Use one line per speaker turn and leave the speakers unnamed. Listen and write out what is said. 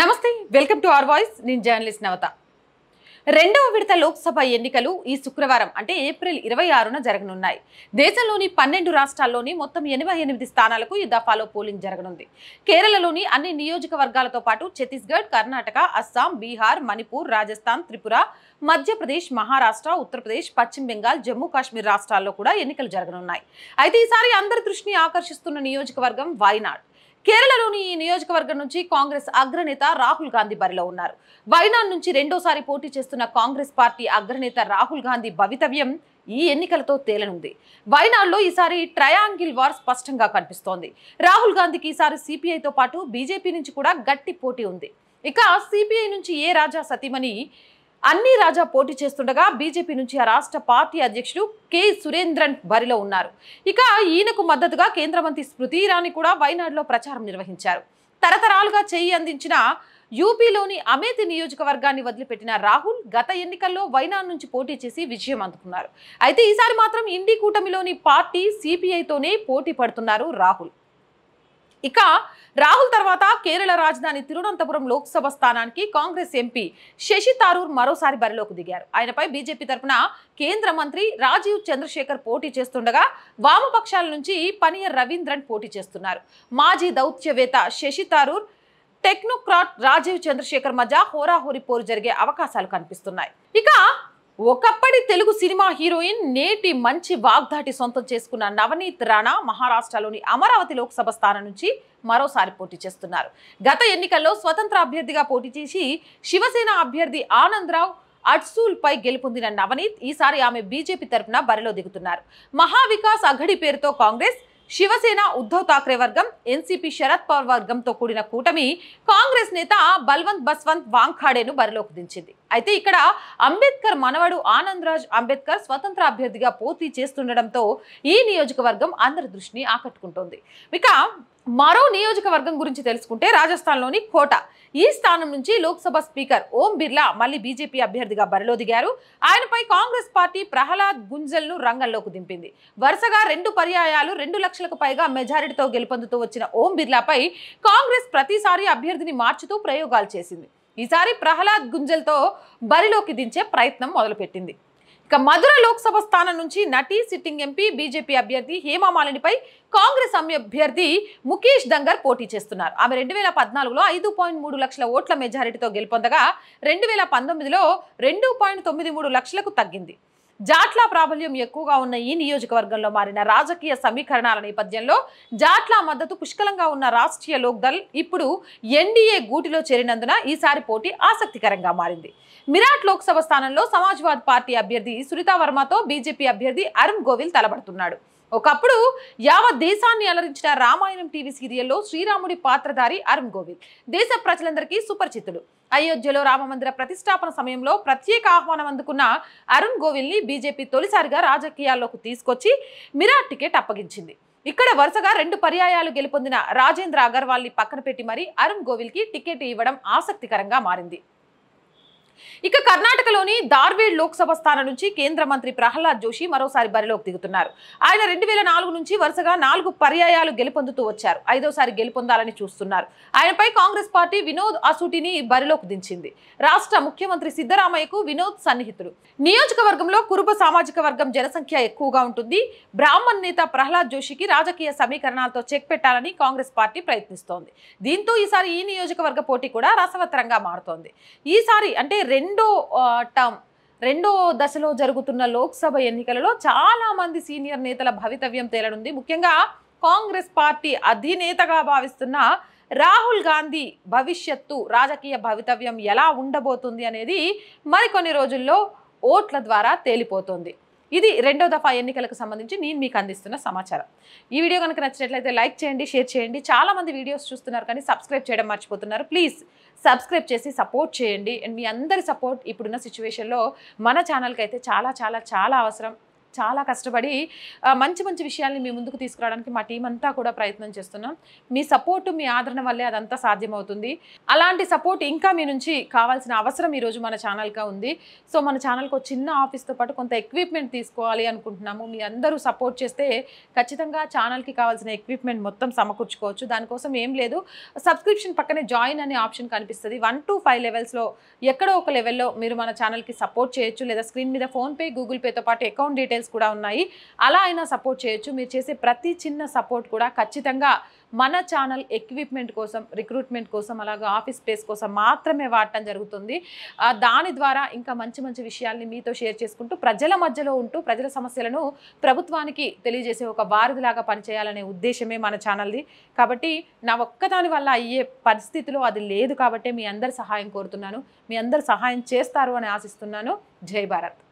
నమస్తే welcome to R voice నేను journalist Navatha రెండవ విడత లోక్సభ ఎన్నికలు ఈ శుక్రవారం అంటే ఏప్రిల్ ఇరవై ఆరున జరగనున్నాయి దేశంలోని పన్నెండు రాష్ట్రాల్లోని మొత్తం ఎనభై ఎనిమిది స్థానాలకు ఈ దఫాలో పోలింగ్ జరగనుంది కేరళలోని అన్ని నియోజకవర్గాలతో పాటు ఛత్తీస్గఢ్ కర్ణాటక అస్సాం బీహార్ మణిపూర్ రాజస్థాన్ త్రిపుర మధ్యప్రదేశ్ మహారాష్ట్ర ఉత్తరప్రదేశ్ పశ్చిమ బెంగాల్ జమ్మూ కాశ్మీర్ రాష్ట్రాల్లో కూడా ఎన్నికలు జరగనున్నాయి అయితే ఈసారి అందరి దృష్టిని ఆకర్షిస్తున్న నియోజకవర్గం వాయనాడ్ కేరళలోని ఈ నియోజకవర్గం నుంచి కాంగ్రెస్ అగ్రనేత రాహుల్ గాంధీ బరిలో ఉన్నారు వైనాడ్ నుంచి రెండోసారి పోటీ చేస్తున్న కాంగ్రెస్ పార్టీ అగ్రనేత రాహుల్ గాంధీ భవితవ్యం ఈ ఎన్నికలతో తేలనుంది వైనాడ్లో ఈసారి ట్రయాంగిల్ వార్ స్పష్టంగా కనిపిస్తోంది రాహుల్ గాంధీకి ఈసారి సిపిఐతో పాటు బీజేపీ నుంచి కూడా గట్టి పోటీ ఉంది ఇక సిపిఐ నుంచి ఏ రాజా సతీమణి అన్ని రాజా పోటీ చేస్తుండగా బీజేపీ నుంచి ఆ రాష్ట్ర పార్టీ అధ్యక్షుడు కె సురేంద్రన్ బరిలో ఉన్నారు ఇక ఈయనకు మద్దతుగా కేంద్ర మంత్రి స్మృతి ఇరానీ కూడా వైనాడులో ప్రచారం నిర్వహించారు తరతరాలుగా చేయి అందించిన యూపీలోని అమేతి నియోజకవర్గాన్ని వదిలిపెట్టిన రాహుల్ గత ఎన్నికల్లో వైనాడ్ నుంచి పోటీ చేసి విజయం అందుకున్నారు అయితే ఈసారి మాత్రం ఇండి కూటమిలోని పార్టీ సిపిఐతోనే పోటీ పడుతున్నారు రాహుల్ ఇక రాహుల్ తర్వాత కేరళ రాజధాని తిరువనంతపురం లోక్సభ స్థానానికి కాంగ్రెస్ ఎంపీ శశి తారూర్ మరోసారి బరిలోకి దిగారు ఆయనపై బీజేపీ తరఫున కేంద్ర మంత్రి రాజీవ్ చంద్రశేఖర్ పోటీ చేస్తుండగా వామపక్షాల నుంచి పనియ రవీంద్రన్ పోటీ చేస్తున్నారు మాజీ దౌత్యవేత్త శశి తారూర్ టెక్నోక్రాట్ రాజీవ్ చంద్రశేఖర్ మధ్య హోరాహోరీ పోరు జరిగే అవకాశాలు కనిపిస్తున్నాయి ఇక ఒకప్పటి తెలుగు సినిమా హీరోయిన్ నేటి మంచి వాగ్దాటి సొంతం చేసుకున్న నవనీత్ రాణా మహారాష్ట్రలోని అమరావతి లోక్సభ స్థానం నుంచి మరోసారి పోటీ చేస్తున్నారు గత ఎన్నికల్లో స్వతంత్ర అభ్యర్థిగా పోటీ చేసి శివసేన అభ్యర్థి ఆనందరావు పై గెలుపొందిన నవనీత్ ఈసారి ఆమె బీజేపీ తరఫున బరిలో దిగుతున్నారు మహావికాస్ అఘడి పేరుతో కాంగ్రెస్ శివసేన ఉద్ధవ్ ఠాక్రే వర్గం ఎన్సీపీ శరద్ పవార్ వర్గంతో కూడిన కూటమి కాంగ్రెస్ నేత బల్వంత్ బస్వంత్ వాంఖాడేను బరిలోకి దించింది అయితే ఇక్కడ అంబేద్కర్ మనవడు ఆనందరాజ్ అంబేద్కర్ స్వతంత్ర అభ్యర్థిగా పోటీ చేస్తుండటంతో ఈ నియోజకవర్గం అందరి దృష్టిని ఆకట్టుకుంటోంది ఇక మరో నియోజకవర్గం గురించి తెలుసుకుంటే రాజస్థాన్లోని కోట ఈ స్థానం నుంచి లోక్సభ స్పీకర్ ఓం బిర్లా మళ్ళీ బీజేపీ అభ్యర్థిగా బరిలో దిగారు ఆయనపై కాంగ్రెస్ పార్టీ ప్రహ్లాద్ గుంజల్ను రంగంలోకి దింపింది వరుసగా రెండు పర్యాయాలు రెండు లక్షలకు పైగా మెజారిటీతో గెలుపొందుతూ వచ్చిన ఓం బిర్లాపై కాంగ్రెస్ ప్రతిసారి అభ్యర్థిని మార్చుతూ ప్రయోగాలు చేసింది ఈసారి ప్రహ్లాద్ గుంజల్తో బరిలోకి దించే ప్రయత్నం మొదలుపెట్టింది ఇక మధుర లోక్సభ స్థానం నుంచి నటి సిట్టింగ్ ఎంపీ బీజేపీ అభ్యర్థి హేమమాలినిపై కాంగ్రెస్ అభ్యర్థి ముఖేష్ దంగర్ పోటీ చేస్తున్నారు ఆమె రెండు వేల పద్నాలుగులో ఐదు పాయింట్ మూడు లక్షల ఓట్ల మెజారిటీతో గెలుపొందగా రెండు వేల పంతొమ్మిదిలో రెండు పాయింట్ తొమ్మిది మూడు లక్షలకు తగ్గింది జాట్ల ప్రాబల్యం ఎక్కువగా ఉన్న ఈ నియోజకవర్గంలో మారిన రాజకీయ సమీకరణాల నేపథ్యంలో జాట్ల మద్దతు పుష్కలంగా ఉన్న రాష్ట్రీయ లోక్దల్ ఇప్పుడు ఎన్డీఏ గూటిలో చేరినందున ఈసారి పోటీ ఆసక్తికరంగా మారింది మిరాట్ లోక్సభ స్థానంలో సమాజ్వాద్ పార్టీ అభ్యర్థి సురితా వర్మతో బీజేపీ అభ్యర్థి అరుణ్ గోవిల్ తలబడుతున్నాడు ఒకప్పుడు యావత్ దేశాన్ని అలరించిన రామాయణం టీవీ సీరియల్లో శ్రీరాముడి పాత్రధారి అరుణ్ గోవింద్ దేశ ప్రజలందరికీ సుపరిచితుడు అయోధ్యలో రామమందిర ప్రతిష్టాపన సమయంలో ప్రత్యేక ఆహ్వానం అందుకున్న అరుణ్ గోవిల్ని బీజేపీ తొలిసారిగా రాజకీయాల్లోకి తీసుకొచ్చి మిరా టికెట్ అప్పగించింది ఇక్కడ వరుసగా రెండు పర్యాయాలు గెలుపొందిన రాజేంద్ర అగర్వాల్ ని పక్కన పెట్టి మరీ అరుణ్ గోవిల్కి టికెట్ ఇవ్వడం ఆసక్తికరంగా మారింది ఇక కర్ణాటకలోని దార్వేడ్ లోక్సభ స్థానం నుంచి కేంద్ర మంత్రి ప్రహ్లాద్ జోషి మరోసారి బరిలోకి దిగుతున్నారు ఆయన రెండు వేల నాలుగు నుంచి వరుసగా నాలుగు పర్యాయాలు గెలుపొందుతూ వచ్చారు ఐదోసారి గెలుపొందాలని చూస్తున్నారు ఆయనపై కాంగ్రెస్ పార్టీ వినోద్ అసూటిని బరిలోకి దించింది రాష్ట్ర ముఖ్యమంత్రి సిద్దరామయ్యకు వినోద్ సన్నిహితుడు నియోజకవర్గంలో కురుబ సామాజిక వర్గం జనసంఖ్య ఎక్కువగా ఉంటుంది బ్రాహ్మణ్ నేత ప్రహ్లాద్ జోషికి రాజకీయ సమీకరణాలతో చెక్ పెట్టాలని కాంగ్రెస్ పార్టీ ప్రయత్నిస్తోంది దీంతో ఈసారి ఈ నియోజకవర్గ పోటీ కూడా రసవత్తరంగా మారుతోంది ఈసారి అంటే రెండో టర్మ్ రెండో దశలో జరుగుతున్న లోక్సభ ఎన్నికలలో చాలామంది సీనియర్ నేతల భవితవ్యం తేలనుంది ముఖ్యంగా కాంగ్రెస్ పార్టీ అధినేతగా భావిస్తున్న రాహుల్ గాంధీ భవిష్యత్తు రాజకీయ భవితవ్యం ఎలా ఉండబోతుంది అనేది మరికొన్ని రోజుల్లో ఓట్ల ద్వారా తేలిపోతుంది ఇది రెండో దఫా ఎన్నికలకు సంబంధించి నేను మీకు అందిస్తున్న సమాచారం ఈ వీడియో కనుక నచ్చినట్లయితే లైక్ చేయండి షేర్ చేయండి చాలామంది వీడియోస్ చూస్తున్నారు కానీ సబ్స్క్రైబ్ చేయడం మర్చిపోతున్నారు ప్లీజ్ సబ్స్క్రైబ్ చేసి సపోర్ట్ చేయండి అండ్ మీ అందరి సపోర్ట్ ఇప్పుడున్న సిచ్యువేషన్లో మన ఛానల్కి అయితే చాలా చాలా చాలా అవసరం చాలా కష్టపడి మంచి మంచి విషయాల్ని మీ ముందుకు తీసుకురావడానికి మా టీం అంతా కూడా ప్రయత్నం చేస్తున్నాం మీ సపోర్టు మీ ఆదరణ వల్లే అదంతా సాధ్యమవుతుంది అలాంటి సపోర్ట్ ఇంకా మీ నుంచి కావాల్సిన అవసరం ఈరోజు మన ఛానల్గా ఉంది సో మన ఛానల్కి ఒక చిన్న ఆఫీస్తో పాటు కొంత ఎక్విప్మెంట్ తీసుకోవాలి అనుకుంటున్నాము మీ అందరూ సపోర్ట్ చేస్తే ఖచ్చితంగా ఛానల్కి కావాల్సిన ఎక్విప్మెంట్ మొత్తం సమకూర్చుకోవచ్చు దానికోసం ఏం లేదు సబ్స్క్రిప్షన్ పక్కనే జాయిన్ అనే ఆప్షన్ కనిపిస్తుంది వన్ టు ఫైవ్ లెవెల్స్లో ఎక్కడో ఒక లెవెల్లో మీరు మన ఛానల్కి సపోర్ట్ చేయొచ్చు లేదా స్క్రీన్ మీద ఫోన్పే గూగుల్ పేతో పాటు అకౌంట్ డీటెయిల్స్ ఛానల్స్ కూడా ఉన్నాయి అలా అయినా సపోర్ట్ చేయొచ్చు మీరు చేసే ప్రతి చిన్న సపోర్ట్ కూడా ఖచ్చితంగా మన ఛానల్ ఎక్విప్మెంట్ కోసం రిక్రూట్మెంట్ కోసం అలాగే ఆఫీస్ స్పేస్ కోసం మాత్రమే వాడటం జరుగుతుంది దాని ద్వారా ఇంకా మంచి మంచి విషయాల్ని మీతో షేర్ చేసుకుంటూ ప్రజల మధ్యలో ఉంటూ ప్రజల సమస్యలను ప్రభుత్వానికి తెలియజేసే ఒక వారధిలాగా పనిచేయాలనే ఉద్దేశమే మన ఛానల్ది కాబట్టి నా ఒక్కదాని వల్ల అయ్యే పరిస్థితిలో అది లేదు కాబట్టి మీ అందరి సహాయం కోరుతున్నాను మీ అందరు సహాయం చేస్తారు అని ఆశిస్తున్నాను జై భారత్